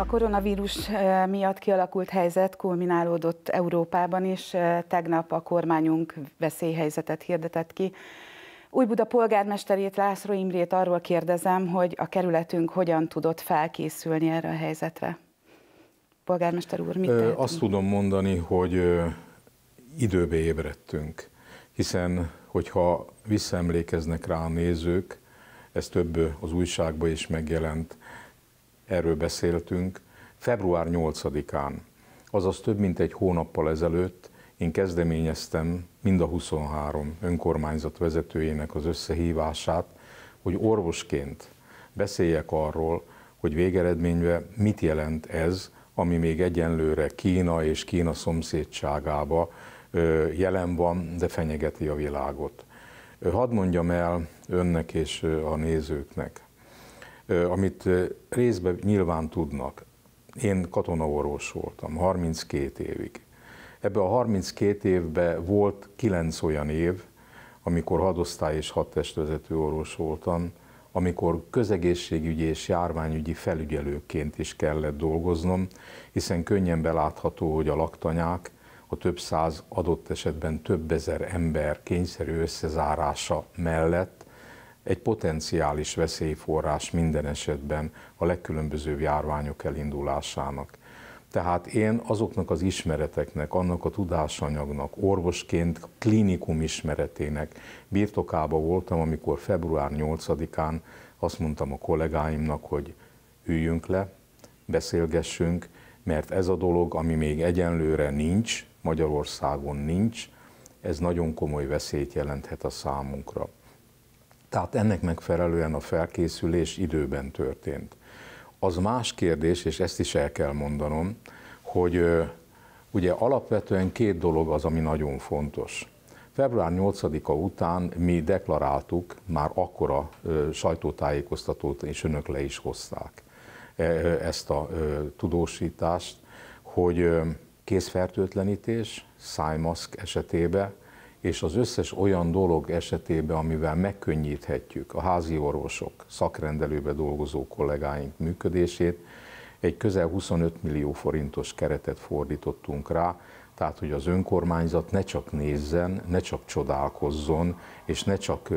A koronavírus eh, miatt kialakult helyzet kulminálódott Európában is. Eh, tegnap a kormányunk veszélyhelyzetet hirdetett ki. Újbuda polgármesterét, László Imrét arról kérdezem, hogy a kerületünk hogyan tudott felkészülni erre a helyzetre. Polgármester úr, mit tehetünk? Azt tudom mondani, hogy időbe ébredtünk, hiszen hogyha visszaemlékeznek rá a nézők, ez több az újságban is megjelent, erről beszéltünk, február 8-án, azaz több mint egy hónappal ezelőtt én kezdeményeztem mind a 23 önkormányzat vezetőjének az összehívását, hogy orvosként beszéljek arról, hogy végeredményben mit jelent ez, ami még egyenlőre Kína és Kína szomszédságába jelen van, de fenyegeti a világot. Hadd mondjam el önnek és a nézőknek, amit részben nyilván tudnak. Én katonaorvos voltam 32 évig. Ebben a 32 évben volt 9 olyan év, amikor hadosztály és hadtestvezető orvos voltam, amikor közegészségügyi és járványügyi felügyelőként is kellett dolgoznom, hiszen könnyen belátható, hogy a laktanyák a több száz adott esetben több ezer ember kényszerű összezárása mellett egy potenciális veszélyforrás minden esetben a legkülönbözőbb járványok elindulásának. Tehát én azoknak az ismereteknek, annak a tudásanyagnak, orvosként klinikum ismeretének birtokába voltam, amikor február 8-án azt mondtam a kollégáimnak, hogy üljünk le, beszélgessünk, mert ez a dolog, ami még egyenlőre nincs, Magyarországon nincs, ez nagyon komoly veszélyt jelenthet a számunkra. Tehát ennek megfelelően a felkészülés időben történt. Az más kérdés, és ezt is el kell mondanom, hogy ugye alapvetően két dolog az, ami nagyon fontos. Február 8-a után mi deklaráltuk, már akkora sajtótájékoztatót, és önök le is hozták e, ezt a tudósítást, hogy kézfertőtlenítés, szájmaszk esetében és az összes olyan dolog esetében, amivel megkönnyíthetjük a házi orvosok, szakrendelőbe dolgozó kollégáink működését, egy közel 25 millió forintos keretet fordítottunk rá, tehát hogy az önkormányzat ne csak nézzen, ne csak csodálkozzon, és ne csak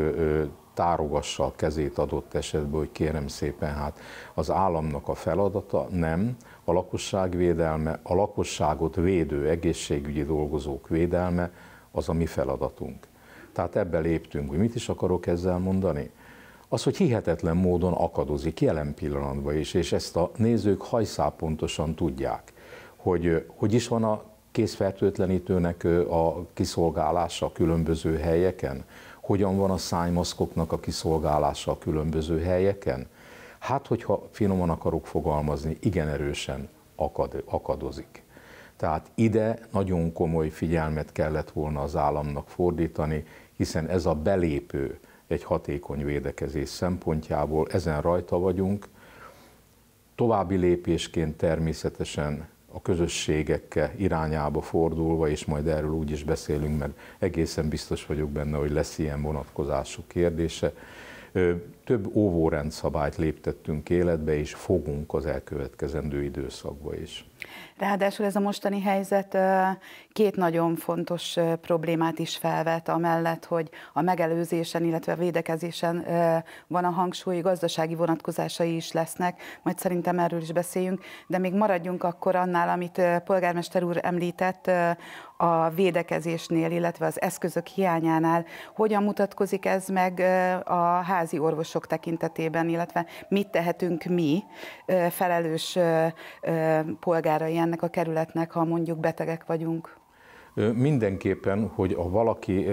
tárogassa a kezét adott esetben, hogy kérem szépen, hát az államnak a feladata nem, a lakosság védelme, a lakosságot védő egészségügyi dolgozók védelme, az a mi feladatunk. Tehát ebbe léptünk, hogy mit is akarok ezzel mondani? Az, hogy hihetetlen módon akadozik jelen pillanatban is, és ezt a nézők hajszápontosan tudják, hogy hogy is van a készfertőtlenítőnek a kiszolgálása a különböző helyeken, hogyan van a szájmaszkoknak a kiszolgálása a különböző helyeken. Hát, hogyha finoman akarok fogalmazni, igen erősen akad, akadozik. Tehát ide nagyon komoly figyelmet kellett volna az államnak fordítani, hiszen ez a belépő egy hatékony védekezés szempontjából, ezen rajta vagyunk. További lépésként természetesen a közösségekkel irányába fordulva, és majd erről úgy is beszélünk, mert egészen biztos vagyok benne, hogy lesz ilyen vonatkozású kérdése több óvórendszabályt léptettünk életbe, és fogunk az elkövetkezendő időszakba is. Ráadásul ez a mostani helyzet két nagyon fontos problémát is felvet, amellett, hogy a megelőzésen, illetve a védekezésen van a hangsúly, gazdasági vonatkozásai is lesznek, majd szerintem erről is beszéljünk, de még maradjunk akkor annál, amit polgármester úr említett, a védekezésnél, illetve az eszközök hiányánál. Hogyan mutatkozik ez meg a házi orvosok kutatások tekintetében, illetve mit tehetünk mi felelős polgárai ennek a kerületnek, ha mondjuk betegek vagyunk. Mindenképpen, hogy a valaki,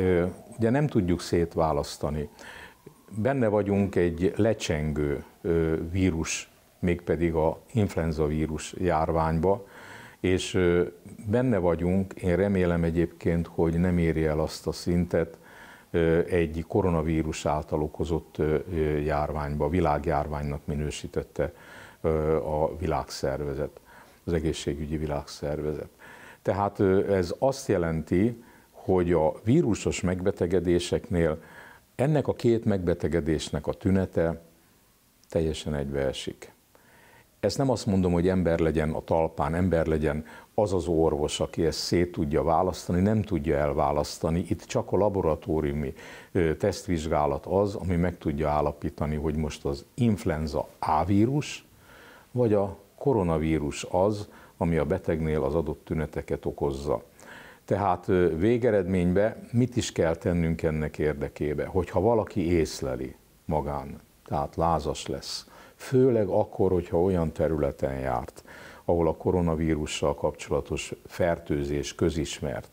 ugye nem tudjuk szétválasztani, benne vagyunk egy lecsengő vírus, mégpedig a influenza vírus járványba, és benne vagyunk, én remélem egyébként, hogy nem éri el azt a szintet, egy koronavírus által okozott járványba, világjárványnak minősítette a világszervezet, az egészségügyi világszervezet. Tehát ez azt jelenti, hogy a vírusos megbetegedéseknél ennek a két megbetegedésnek a tünete teljesen egybeesik. Ezt nem azt mondom, hogy ember legyen a talpán, ember legyen az az orvos, aki ezt szét tudja választani, nem tudja elválasztani. Itt csak a laboratóriumi tesztvizsgálat az, ami meg tudja állapítani, hogy most az influenza A vírus, vagy a koronavírus az, ami a betegnél az adott tüneteket okozza. Tehát végeredményben mit is kell tennünk ennek érdekébe? Hogyha valaki észleli magán, tehát lázas lesz, főleg akkor, hogyha olyan területen járt, ahol a koronavírussal kapcsolatos fertőzés közismert,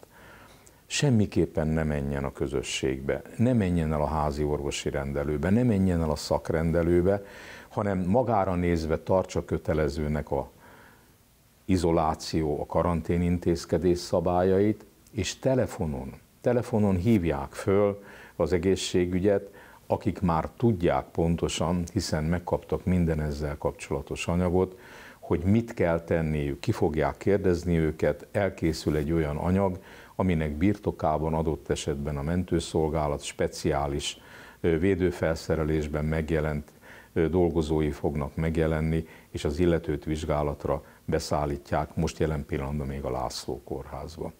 semmiképpen ne menjen a közösségbe, ne menjen el a házi orvosi rendelőbe, ne menjen el a szakrendelőbe, hanem magára nézve tartsa kötelezőnek a izoláció, a karantén intézkedés szabályait, és telefonon, telefonon hívják föl az egészségügyet, akik már tudják pontosan, hiszen megkaptak minden ezzel kapcsolatos anyagot, hogy mit kell tenniük, ki fogják kérdezni őket, elkészül egy olyan anyag, aminek birtokában adott esetben a mentőszolgálat speciális védőfelszerelésben megjelent dolgozói fognak megjelenni, és az illetőt vizsgálatra beszállítják most jelen pillanatban még a László kórházba.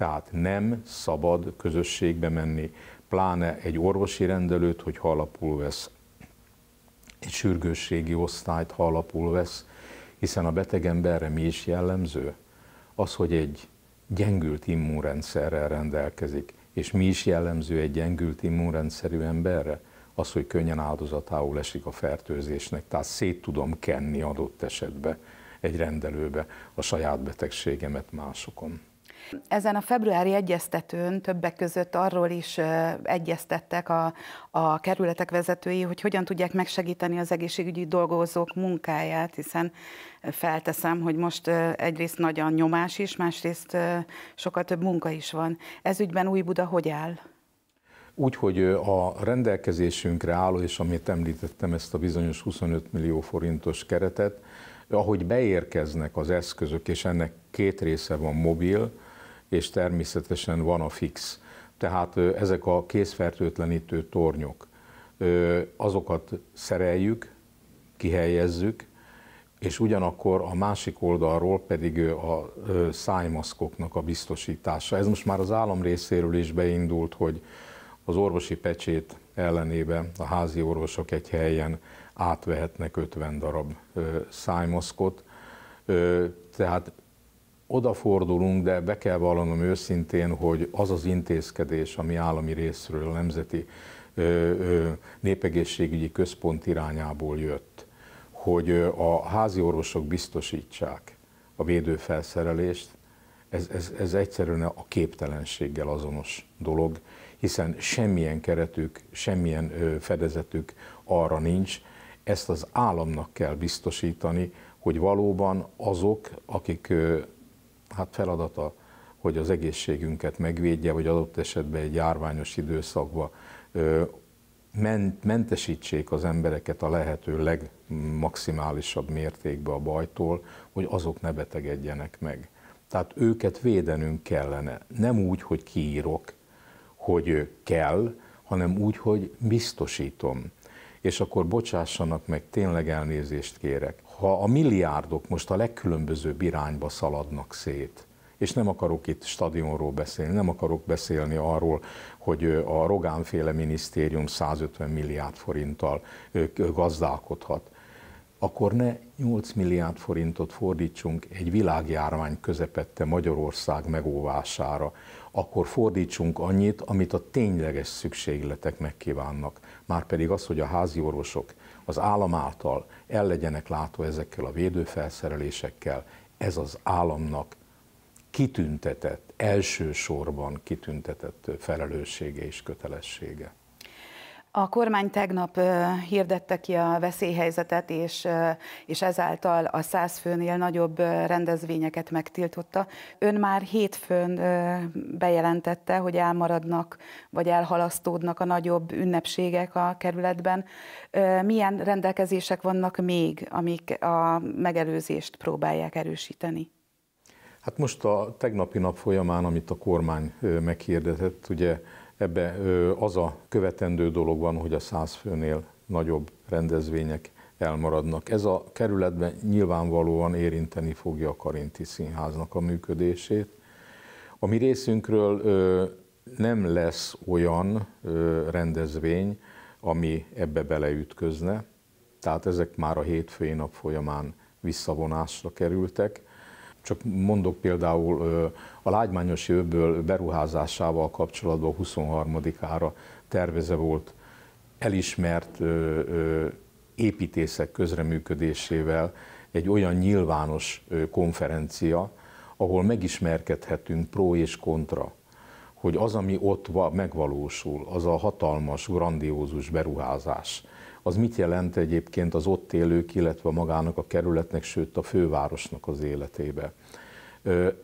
Tehát nem szabad közösségbe menni, pláne egy orvosi rendelőt, hogy halapul vesz, egy sürgősségi osztályt, halapul vesz, hiszen a betegemberre mi is jellemző? Az, hogy egy gyengült immunrendszerrel rendelkezik, és mi is jellemző egy gyengült immunrendszerű emberre? Az, hogy könnyen áldozatául esik a fertőzésnek, tehát szét tudom kenni adott esetben egy rendelőbe a saját betegségemet másokon. Ezen a februári egyeztetőn többek között arról is egyeztettek a, a kerületek vezetői, hogy hogyan tudják megsegíteni az egészségügyi dolgozók munkáját, hiszen felteszem, hogy most egyrészt nagy a nyomás is, másrészt sokkal több munka is van. Ez ügyben Új Buda hogy áll? Úgy, hogy a rendelkezésünkre álló, és amit említettem, ezt a bizonyos 25 millió forintos keretet, ahogy beérkeznek az eszközök, és ennek két része van mobil, és természetesen van a fix. Tehát ezek a készfertőtlenítő tornyok, azokat szereljük, kihelyezzük, és ugyanakkor a másik oldalról pedig a szájmaszkoknak a biztosítása. Ez most már az állam részéről is beindult, hogy az orvosi pecsét ellenébe a házi orvosok egy helyen átvehetnek 50 darab szájmaszkot, tehát odafordulunk, de be kell vallanom őszintén, hogy az az intézkedés, ami állami részről a Nemzeti Népegészségügyi Központ irányából jött, hogy a házi orvosok biztosítsák a védőfelszerelést, ez, ez, ez egyszerűen a képtelenséggel azonos dolog, hiszen semmilyen keretük, semmilyen fedezetük arra nincs, ezt az államnak kell biztosítani, hogy valóban azok, akik hát feladata, hogy az egészségünket megvédje, vagy adott esetben egy járványos ment, mentesítsék az embereket a lehető legmaximálisabb mértékbe a bajtól, hogy azok ne betegedjenek meg. Tehát őket védenünk kellene. Nem úgy, hogy kiírok, hogy kell, hanem úgy, hogy biztosítom. És akkor bocsássanak meg, tényleg elnézést kérek ha a milliárdok most a legkülönbözőbb irányba szaladnak szét, és nem akarok itt stadionról beszélni, nem akarok beszélni arról, hogy a Rogánféle minisztérium 150 milliárd forinttal gazdálkodhat, akkor ne 8 milliárd forintot fordítsunk egy világjárvány közepette Magyarország megóvására, akkor fordítsunk annyit, amit a tényleges szükségletek megkívánnak. Márpedig az, hogy a házi orvosok az állam által el legyenek látva ezekkel a védőfelszerelésekkel, ez az államnak kitüntetett, elsősorban kitüntetett felelőssége és kötelessége. A kormány tegnap hirdette ki a veszélyhelyzetet, és, és ezáltal a száz főnél nagyobb rendezvényeket megtiltotta. Ön már hétfőn bejelentette, hogy elmaradnak, vagy elhalasztódnak a nagyobb ünnepségek a kerületben. Milyen rendelkezések vannak még, amik a megelőzést próbálják erősíteni? Hát most a tegnapi nap folyamán, amit a kormány meghirdetett, ugye Ebbe az a követendő dolog van, hogy a száz főnél nagyobb rendezvények elmaradnak. Ez a kerületben nyilvánvalóan érinteni fogja a Karinti Színháznak a működését. A mi részünkről nem lesz olyan rendezvény, ami ebbe beleütközne, tehát ezek már a hétfői nap folyamán visszavonásra kerültek. Csak mondok például a lágymányos jövőből beruházásával kapcsolatban 23-ára terveze volt elismert építészek közreműködésével egy olyan nyilvános konferencia, ahol megismerkedhetünk pro és kontra, hogy az, ami ott megvalósul, az a hatalmas, grandiózus beruházás, az mit jelent egyébként az ott élők, illetve magának a kerületnek, sőt a fővárosnak az életébe.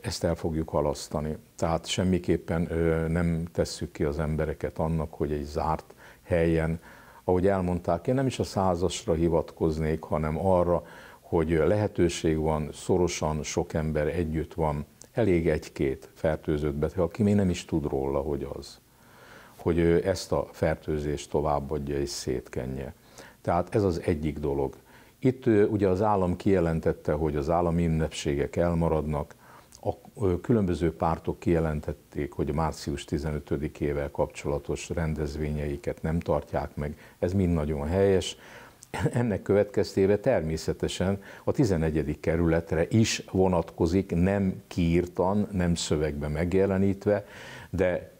Ezt el fogjuk halasztani. Tehát semmiképpen nem tesszük ki az embereket annak, hogy egy zárt helyen, ahogy elmondták, én nem is a százasra hivatkoznék, hanem arra, hogy lehetőség van, szorosan sok ember együtt van, elég egy-két fertőzött beteg, aki még nem is tud róla, hogy az, hogy ő ezt a fertőzést továbbadja és szétkenje. Tehát ez az egyik dolog. Itt ugye az állam kijelentette, hogy az állami ünnepségek elmaradnak, a különböző pártok kijelentették, hogy március 15-ével kapcsolatos rendezvényeiket nem tartják meg. Ez mind nagyon helyes. Ennek következtében természetesen a 11. kerületre is vonatkozik, nem kiírtan, nem szövegbe megjelenítve, de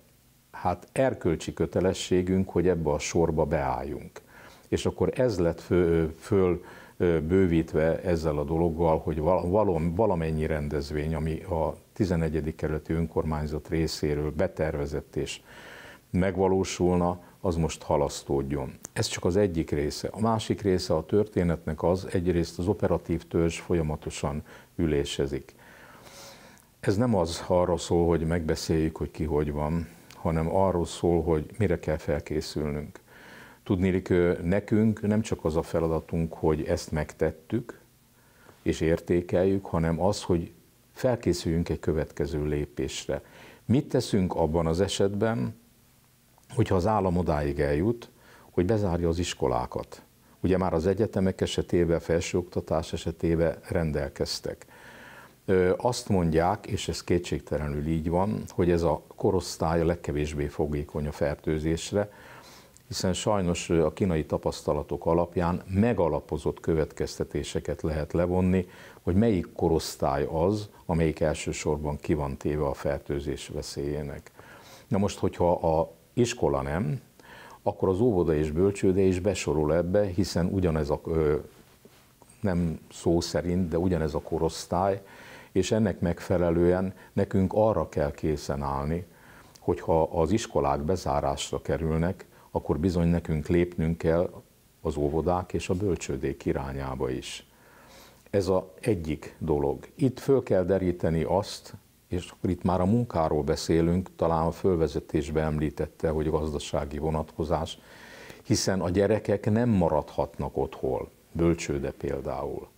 hát erkölcsi kötelességünk, hogy ebbe a sorba beálljunk és akkor ez lett föl, föl bővítve ezzel a dologgal, hogy valamennyi rendezvény, ami a 11. kerületi önkormányzat részéről betervezett és megvalósulna, az most halasztódjon. Ez csak az egyik része. A másik része a történetnek az, egyrészt az operatív törzs folyamatosan ülésezik. Ez nem az arra szól, hogy megbeszéljük, hogy ki hogy van, hanem arról szól, hogy mire kell felkészülnünk. Tudnélik, nekünk nem csak az a feladatunk, hogy ezt megtettük és értékeljük, hanem az, hogy felkészüljünk egy következő lépésre. Mit teszünk abban az esetben, hogyha az állam odáig eljut, hogy bezárja az iskolákat? Ugye már az egyetemek esetében, felsőoktatás esetében rendelkeztek. Azt mondják, és ez kétségtelenül így van, hogy ez a korosztály a legkevésbé fogékony a fertőzésre, hiszen sajnos a kínai tapasztalatok alapján megalapozott következtetéseket lehet levonni, hogy melyik korosztály az, amelyik elsősorban ki van téve a fertőzés veszélyének. Na most, hogyha a iskola nem, akkor az óvoda és bölcsőde is besorol ebbe, hiszen ugyanez a, nem szó szerint, de ugyanez a korosztály, és ennek megfelelően nekünk arra kell készen állni, hogyha az iskolák bezárásra kerülnek, akkor bizony nekünk lépnünk kell az óvodák és a bölcsődék irányába is. Ez a egyik dolog. Itt föl kell deríteni azt, és akkor itt már a munkáról beszélünk, talán a fölvezetésben említette, hogy gazdasági vonatkozás, hiszen a gyerekek nem maradhatnak otthon, bölcsőde például,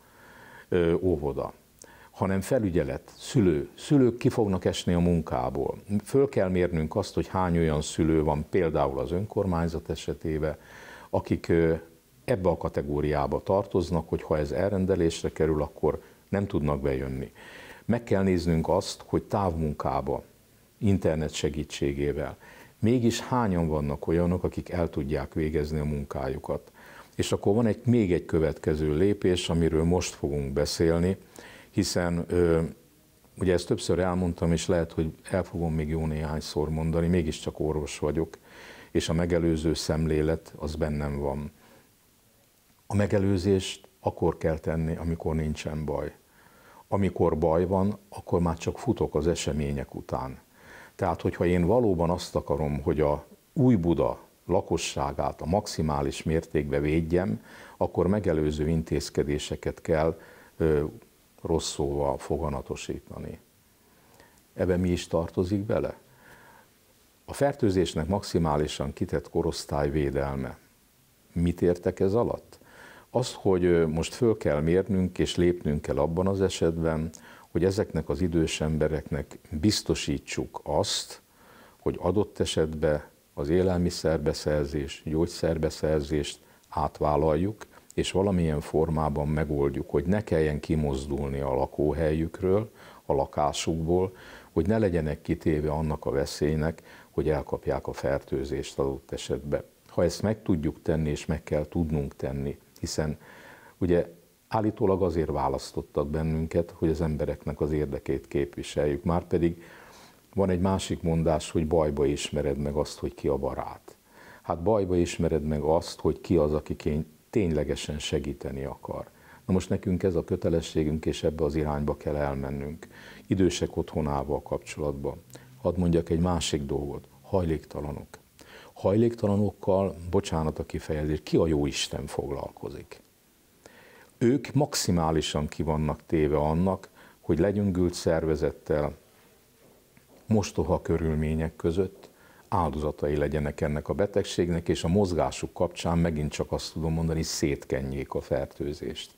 óvoda hanem felügyelet, szülő. Szülők ki fognak esni a munkából. Föl kell mérnünk azt, hogy hány olyan szülő van, például az önkormányzat esetében, akik ebbe a kategóriába tartoznak, hogy ha ez elrendelésre kerül, akkor nem tudnak bejönni. Meg kell néznünk azt, hogy távmunkába, internet segítségével, mégis hányan vannak olyanok, akik el tudják végezni a munkájukat. És akkor van egy, még egy következő lépés, amiről most fogunk beszélni, hiszen ö, ugye ezt többször elmondtam, és lehet, hogy el fogom még jó néhányszor mondani, mégiscsak orvos vagyok, és a megelőző szemlélet az bennem van. A megelőzést akkor kell tenni, amikor nincsen baj. Amikor baj van, akkor már csak futok az események után. Tehát, hogyha én valóban azt akarom, hogy a új Buda lakosságát a maximális mértékbe védjem, akkor megelőző intézkedéseket kell rossz szóval foganatosítani. Ebbe mi is tartozik bele? A fertőzésnek maximálisan kitett korosztály védelme. Mit értek ez alatt? Az, hogy most föl kell mérnünk és lépnünk kell abban az esetben, hogy ezeknek az idős embereknek biztosítsuk azt, hogy adott esetben az élelmiszerbeszerzés, gyógyszerbeszerzést átvállaljuk, és valamilyen formában megoldjuk, hogy ne kelljen kimozdulni a lakóhelyükről, a lakásukból, hogy ne legyenek kitéve annak a veszélynek, hogy elkapják a fertőzést adott esetben. Ha ezt meg tudjuk tenni, és meg kell tudnunk tenni, hiszen ugye állítólag azért választottak bennünket, hogy az embereknek az érdekét képviseljük. már pedig van egy másik mondás, hogy bajba ismered meg azt, hogy ki a barát. Hát bajba ismered meg azt, hogy ki az, aki ténylegesen segíteni akar. Na most nekünk ez a kötelességünk, és ebbe az irányba kell elmennünk. Idősek otthonával kapcsolatban. Hadd mondjak egy másik dolgot. Hajléktalanok. Hajléktalanokkal, bocsánat a kifejezés, ki a jó Isten foglalkozik? Ők maximálisan kivannak téve annak, hogy legyöngült szervezettel, mostoha körülmények között áldozatai legyenek ennek a betegségnek, és a mozgásuk kapcsán megint csak azt tudom mondani, szétkenjék a fertőzést.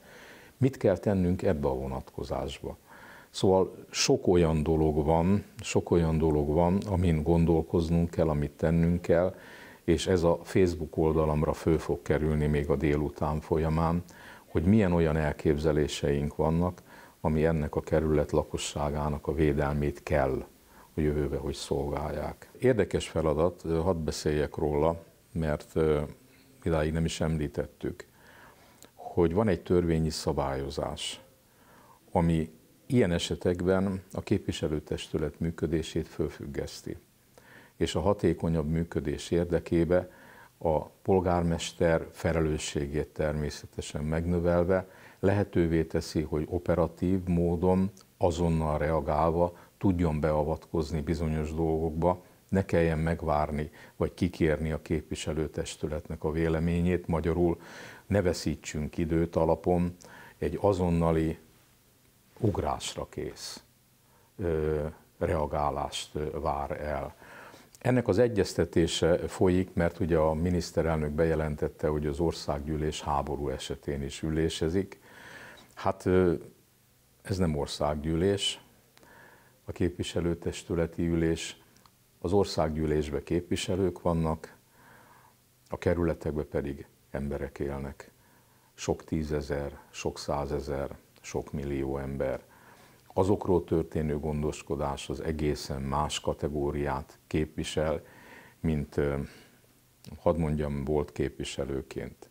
Mit kell tennünk ebbe a vonatkozásba? Szóval sok olyan dolog van, sok olyan dolog van, amin gondolkoznunk kell, amit tennünk kell, és ez a Facebook oldalamra föl fog kerülni még a délután folyamán, hogy milyen olyan elképzeléseink vannak, ami ennek a kerület lakosságának a védelmét kell jövőbe, hogy szolgálják. Érdekes feladat, hadd beszéljek róla, mert idáig nem is említettük, hogy van egy törvényi szabályozás, ami ilyen esetekben a képviselőtestület működését fölfüggeszti, és a hatékonyabb működés érdekébe a polgármester felelősségét természetesen megnövelve lehetővé teszi, hogy operatív módon, azonnal reagálva tudjon beavatkozni bizonyos dolgokba, ne kelljen megvárni, vagy kikérni a képviselőtestületnek a véleményét, magyarul ne veszítsünk időt alapon, egy azonnali ugrásra kész ö, reagálást vár el. Ennek az egyeztetése folyik, mert ugye a miniszterelnök bejelentette, hogy az országgyűlés háború esetén is ülésezik. Hát ez nem országgyűlés, a képviselőtestületi ülés, az országgyűlésbe képviselők vannak, a kerületekbe pedig emberek élnek. Sok tízezer, sok százezer, sok millió ember. Azokról történő gondoskodás az egészen más kategóriát képvisel, mint, hadd mondjam, volt képviselőként,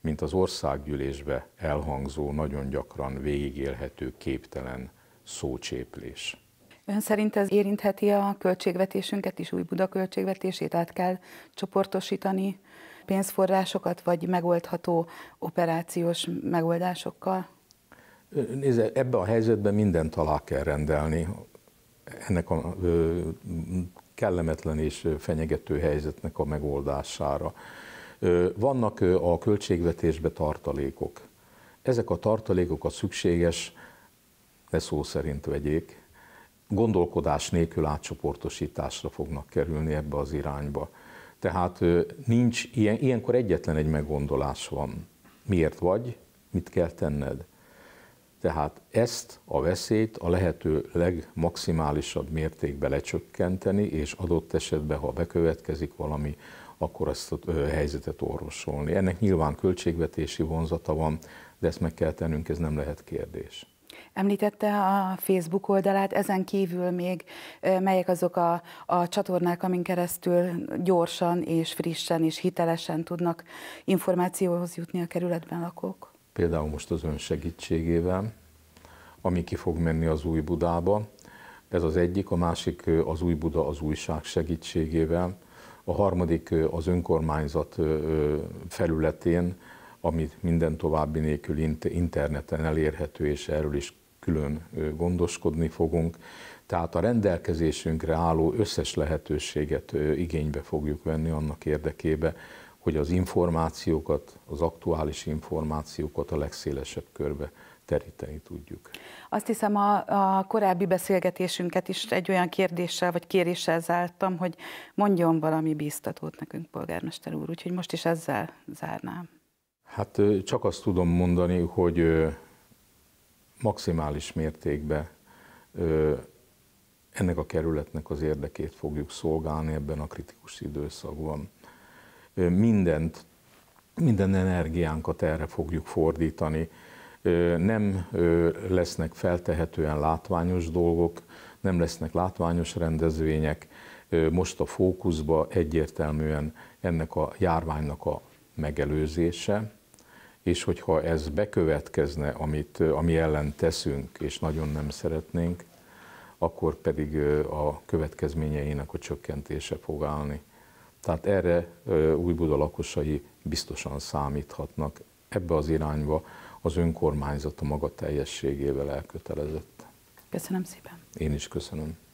mint az országgyűlésbe elhangzó, nagyon gyakran végigélhető képtelen szócséplés. Ön szerint ez érintheti a költségvetésünket is, új Buda költségvetését át kell csoportosítani pénzforrásokat, vagy megoldható operációs megoldásokkal? Nézze, ebben a helyzetben mindent alá kell rendelni ennek a ö, kellemetlen és fenyegető helyzetnek a megoldására. Ö, vannak a költségvetésbe tartalékok. Ezek a tartalékok a szükséges, ne szó szerint vegyék, gondolkodás nélkül átcsoportosításra fognak kerülni ebbe az irányba. Tehát nincs, ilyen, ilyenkor egyetlen egy meggondolás van. Miért vagy, mit kell tenned? Tehát ezt a veszélyt a lehető legmaximálisabb mértékben lecsökkenteni, és adott esetben, ha bekövetkezik valami, akkor ezt a helyzetet orvosolni. Ennek nyilván költségvetési vonzata van, de ezt meg kell tennünk, ez nem lehet kérdés. Említette a Facebook oldalát, ezen kívül még melyek azok a, a csatornák, amin keresztül gyorsan és frissen és hitelesen tudnak információhoz jutni a kerületben lakók? Például most az ön segítségével, ami ki fog menni az új Budába, ez az egyik, a másik az új Buda az újság segítségével, a harmadik az önkormányzat felületén amit minden további nélkül interneten elérhető, és erről is külön gondoskodni fogunk. Tehát a rendelkezésünkre álló összes lehetőséget igénybe fogjuk venni annak érdekébe, hogy az információkat, az aktuális információkat a legszélesebb körbe teríteni tudjuk. Azt hiszem a, a korábbi beszélgetésünket is egy olyan kérdéssel vagy kéréssel zártam, hogy mondjon valami bíztatót nekünk, polgármester úr, úgyhogy most is ezzel zárnám. Hát csak azt tudom mondani, hogy maximális mértékben ennek a kerületnek az érdekét fogjuk szolgálni ebben a kritikus időszakban. Mindent, minden energiánkat erre fogjuk fordítani. Nem lesznek feltehetően látványos dolgok, nem lesznek látványos rendezvények. Most a fókuszba egyértelműen ennek a járványnak a megelőzése, és hogyha ez bekövetkezne, amit, ami ellen teszünk, és nagyon nem szeretnénk, akkor pedig a következményeinek a csökkentése fog állni. Tehát erre Buda lakosai biztosan számíthatnak. Ebbe az irányba az önkormányzat a maga teljességével elkötelezett. Köszönöm szépen. Én is köszönöm.